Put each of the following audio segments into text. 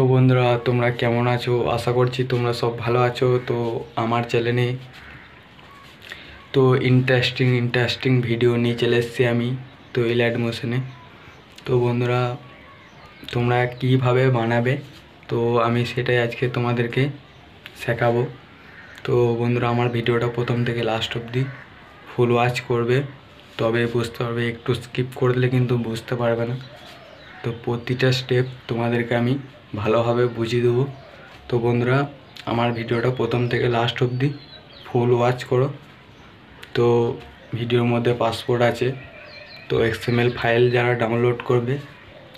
তো বন্ধুরা তোমরা কেমন আছো আশা করছি তোমরা সব ভালো আছো তো আমার চ্যানেলে তো ইন্টারেস্টিং ইন্টারেস্টিং ভিডিও নিয়ে চলে এসেছি আমি তো এলাইট মোশনে তো বন্ধুরা তোমরা কিভাবে বানাবে তো আমি সেটাই আজকে তোমাদেরকে শেখাবো তো বন্ধুরা আমার ভিডিওটা প্রথম থেকে লাস্ট অবধি ফুল ওয়াচ করবে তবে বুঝতে পারবে একটু স্কিপ করে দিলে কিন্তু বুঝতে পারবে না তো প্রতিটা স্টেপ তোমাদেরকে আমি ভালোভাবে বুঝিয়ে দেবো তো বন্ধুরা আমার ভিডিওটা প্রথম থেকে লাস্ট অবধি ফুল ওয়াচ করো তো ভিডিওর মধ্যে পাসপোর্ট আছে তো এক্সএমএল ফাইল যারা ডাউনলোড করবে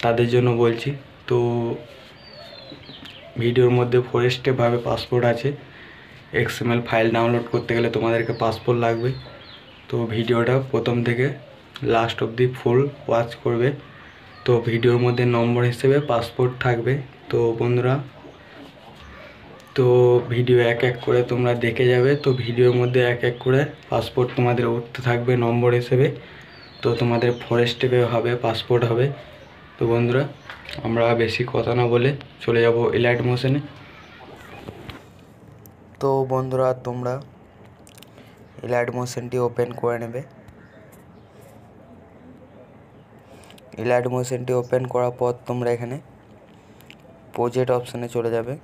তাদের জন্য বলছি তো ভিডিওর মধ্যে ফরেস্টেভাবে পাসপোর্ট আছে এক্সএমএল ফাইল ডাউনলোড করতে গেলে তোমাদেরকে পাসপোর্ট লাগবে তো ভিডিওটা প্রথম থেকে লাস্ট অবধি ফুল ওয়াচ করবে তো ভিডিওর মধ্যে নম্বর হিসেবে পাসপোর্ট থাকবে তো বন্ধুরা তো ভিডিও এক এক করে তোমরা দেখে যাবে তো ভিডিওর মধ্যে এক এক করে পাসপোর্ট তোমাদের উঠতে থাকবে নম্বর হিসেবে তো তোমাদের ফরেস্টে হবে পাসপোর্ট হবে তো বন্ধুরা আমরা বেশি কথা না বলে চলে যাব এলাইট মোশনে তো বন্ধুরা তোমরা এলাইট মোশনটি ওপেন করে নেবে ইলাইট মোশনটি ওপেন করার পর তোমরা এখানে প্রজেক্ট অপশানে চলে যাবে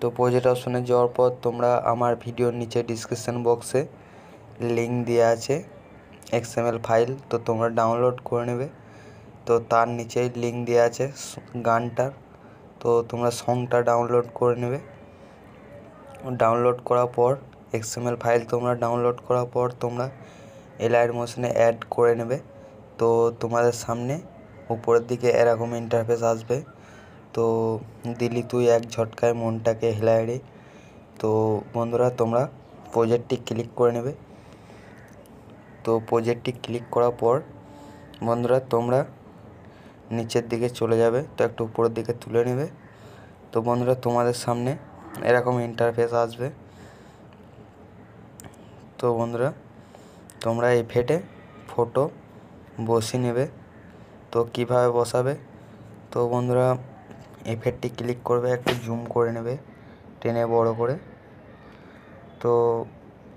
তো প্রজেক্ট অপশানে যাওয়ার পর তোমরা আমার ভিডিওর নিচে ডিসক্রিপশান বক্সে লিঙ্ক দেওয়া আছে এক্সএমএল ফাইল তো তোমরা ডাউনলোড করে নেবে তো তার নিচে লিঙ্ক দেওয়া আছে গানটার তো তোমরা সংটা ডাউনলোড করে নেবে ডাউনলোড করার পর এক্সএমএল ফাইল তোমরা ডাউনলোড করার পর তোমরা এলাইট মোশনে অ্যাড করে নেবে তো তোমাদের সামনে উপরের দিকে এরকম ইন্টারফেস আসবে তো দিলি তুই এক ঝটকায় মনটাকে হেলায় রে তো বন্ধুরা তোমরা প্রজেক্টটি ক্লিক করে নেবে তো প্রজেক্টটি ক্লিক করার পর বন্ধুরা তোমরা নিচের দিকে চলে যাবে তো একটু উপরের দিকে তুলে নেবে তো বন্ধুরা তোমাদের সামনে এরকম ইন্টারফেস আসবে তো বন্ধুরা তোমরা এই ফেটে ফটো বসিয়ে নেবে তো কিভাবে বসাবে তো বন্ধুরা এফেক্টটি ক্লিক করবে একটু জুম করে নেবে টেনে বড় করে তো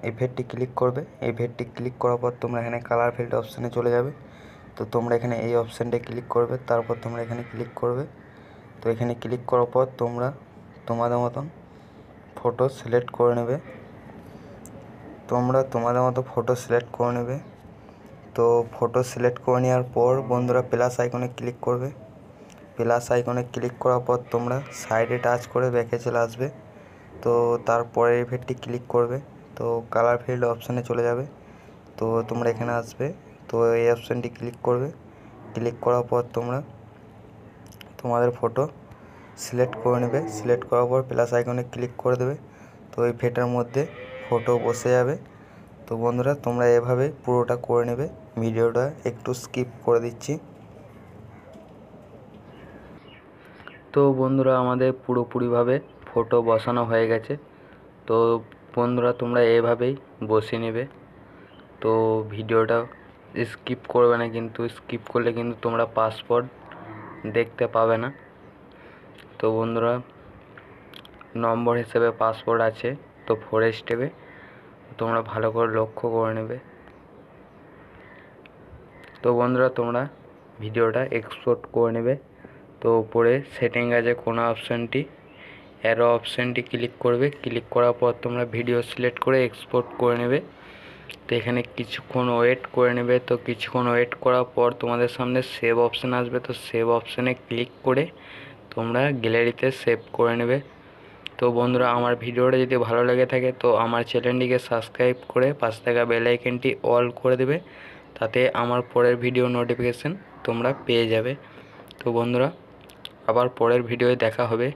এফেক্টটি ক্লিক করবে এফেক্টটি ক্লিক করার পর তোমরা এখানে কালার ফিল্ড অপশানে চলে যাবে তো তোমরা এখানে এই অপশানটা ক্লিক করবে তারপর তোমরা এখানে ক্লিক করবে তো এখানে ক্লিক করার পর তোমরা তোমাদের মতন ফটো সিলেক্ট করে নেবে তোমরা তোমাদের মতো ফটো সিলেক্ট করে নেবে তো ফটো সিলেক্ট করে নেওয়ার পর বন্ধুরা প্লাস আইকনে ক্লিক করবে প্লাস আইকনে ক্লিক করার পর তোমরা সাইডে টাচ করে ব্যাকে চলে আসবে তো তারপরে ইফেক্টটি ক্লিক করবে তো কালার ফিল্ড অপশানে চলে যাবে তো তোমরা এখানে আসবে তো এই অপশানটি ক্লিক করবে ক্লিক করার পর তোমরা তোমাদের ফটো সিলেক্ট করে নেবে সিলেক্ট করার পর প্লাস আইকনে ক্লিক করে দেবে তো এই ফেটার মধ্যে ফটো বসে যাবে তো বন্ধুরা তোমরা এভাবে পুরোটা করে নেবে ভিডিওটা একটু স্কিপ করে দিচ্ছি তো বন্ধুরা আমাদের পুরোপুরিভাবে ফটো বসানো হয়ে গেছে তো বন্ধুরা তোমরা এভাবেই বসে নেবে তো ভিডিওটা স্কিপ করবে না কিন্তু স্কিপ করলে কিন্তু তোমরা পাসপোর্ট দেখতে পাবে না তো বন্ধুরা নম্বর হিসেবে পাসপোর্ট আছে তো ফোর স্টেপে তোমরা ভালো করে লক্ষ্য করে নেবে তো বন্ধুরা তোমরা ভিডিওটা এক্সপোর্ট করে নেবে তো উপরে সেটিং আছে কোনো অপশানটি অ্যারো অপশানটি ক্লিক করবে ক্লিক করার পর তোমরা ভিডিও সিলেক্ট করে এক্সপোর্ট করে নেবে তো এখানে কিছুক্ষণ ওয়েট করে নেবে তো কিছুক্ষণ ওয়েট করার পর তোমাদের সামনে সেভ অপশান আসবে তো সেভ অপশানে ক্লিক করে তোমরা গ্যালারিতে সেভ করে নেবে তো বন্ধুরা আমার ভিডিওটা যদি ভালো লেগে থাকে তো আমার চ্যানেলটিকে সাবস্ক্রাইব করে পাশে থাকা বেলাইকেনটি অল করে দেবে তাতে আমার পরের ভিডিও নোটিফিকেশান তোমরা পেয়ে যাবে তো বন্ধুরা আবার পরের ভিডিওয় দেখা হবে